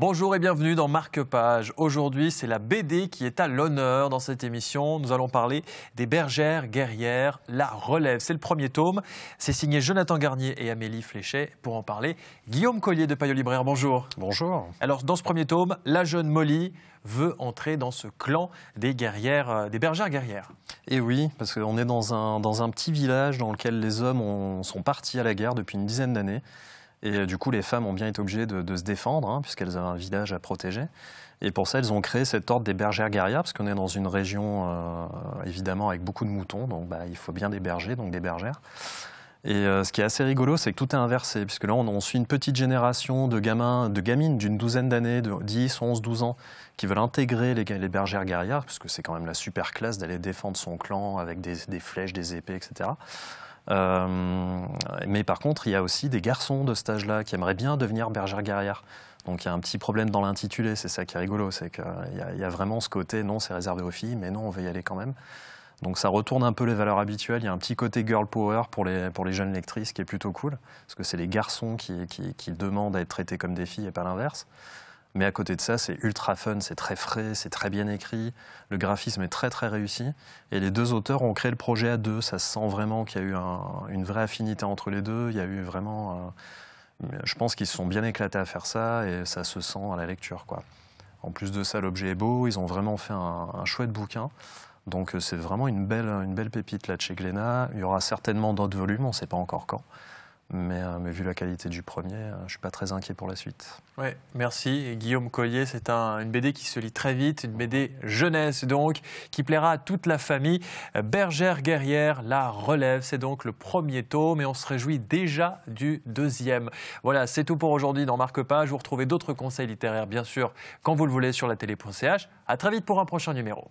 Bonjour et bienvenue dans Marque Page. Aujourd'hui, c'est la BD qui est à l'honneur dans cette émission. Nous allons parler des bergères guerrières, la relève. C'est le premier tome. C'est signé Jonathan Garnier et Amélie Fléchet. Pour en parler, Guillaume Collier de Payot Libraire. Bonjour. Bonjour. Alors, dans ce premier tome, la jeune Molly veut entrer dans ce clan des euh, des bergères guerrières. Et eh oui, parce qu'on est dans un, petit village dans lequel les hommes sont partis à la guerre depuis une dizaine d'années. Et euh, du coup, les femmes ont bien été obligées de, se défendre, hein, puisqu'elles avaient un village à protéger. Et pour ça, elles ont créé cette ordre des bergères guerrières, parce qu'on est dans une région, euh, évidemment, avec beaucoup de moutons, donc bah, il faut bien des bergers, donc des bergères. Et euh, ce qui est assez rigolo, c'est que tout est inversé, puisque là, on, on, suit une petite génération de gamins, de gamines d'une douzaine d'années, de 10, 11, 12 ans, qui veulent intégrer les, bergères guerrières, puisque c'est quand même la super classe d'aller défendre son clan avec des flèches, des épées, etc. Euh, mais par contre, il y a aussi des garçons de cet âge-là qui aimeraient bien devenir bergère guerrière. Donc il y a un petit problème dans l'intitulé, c'est ça qui est rigolo, c'est qu'il euh, y, a vraiment ce côté, non, c'est réservé aux filles, mais non, on veut y aller quand même. Donc ça retourne un peu les valeurs habituelles, il y a un petit côté girl power pour les, jeunes lectrices qui est plutôt cool, parce que c'est les garçons qui, qui demandent à être traités comme des filles et pas l'inverse. Mais à côté de ça, c'est ultra fun, c'est très frais, c'est très bien écrit, le graphisme est très très réussi. Et les deux auteurs ont créé le projet à deux. Ça se sent vraiment qu'il y a eu une vraie affinité entre les deux. Il y a eu vraiment. Je pense qu'ils se sont bien éclatés à faire ça et ça se sent à la lecture. Quoi. En plus de ça, l'objet est beau. Ils ont vraiment fait un, chouette bouquin. Donc euh, c'est vraiment une belle, une belle pépite là de chez Glénat. Il y aura certainement d'autres volumes, on ne sait pas encore quand. Euh, mais, vu la qualité du premier, euh, je ne suis pas très inquiet pour la suite. Oui, merci. Guillaume Collier, c'est une BD qui se lit très vite, une BD jeunesse donc, qui plaira à toute la famille. Bergère guerrière, la relève, c'est donc le premier tome et on se réjouit déjà du deuxième. Voilà, c'est tout pour aujourd'hui dans Marque Page. Vous retrouvez d'autres conseils littéraires, bien sûr, quand vous le voulez sur la télé.ch. À très vite pour un prochain numéro.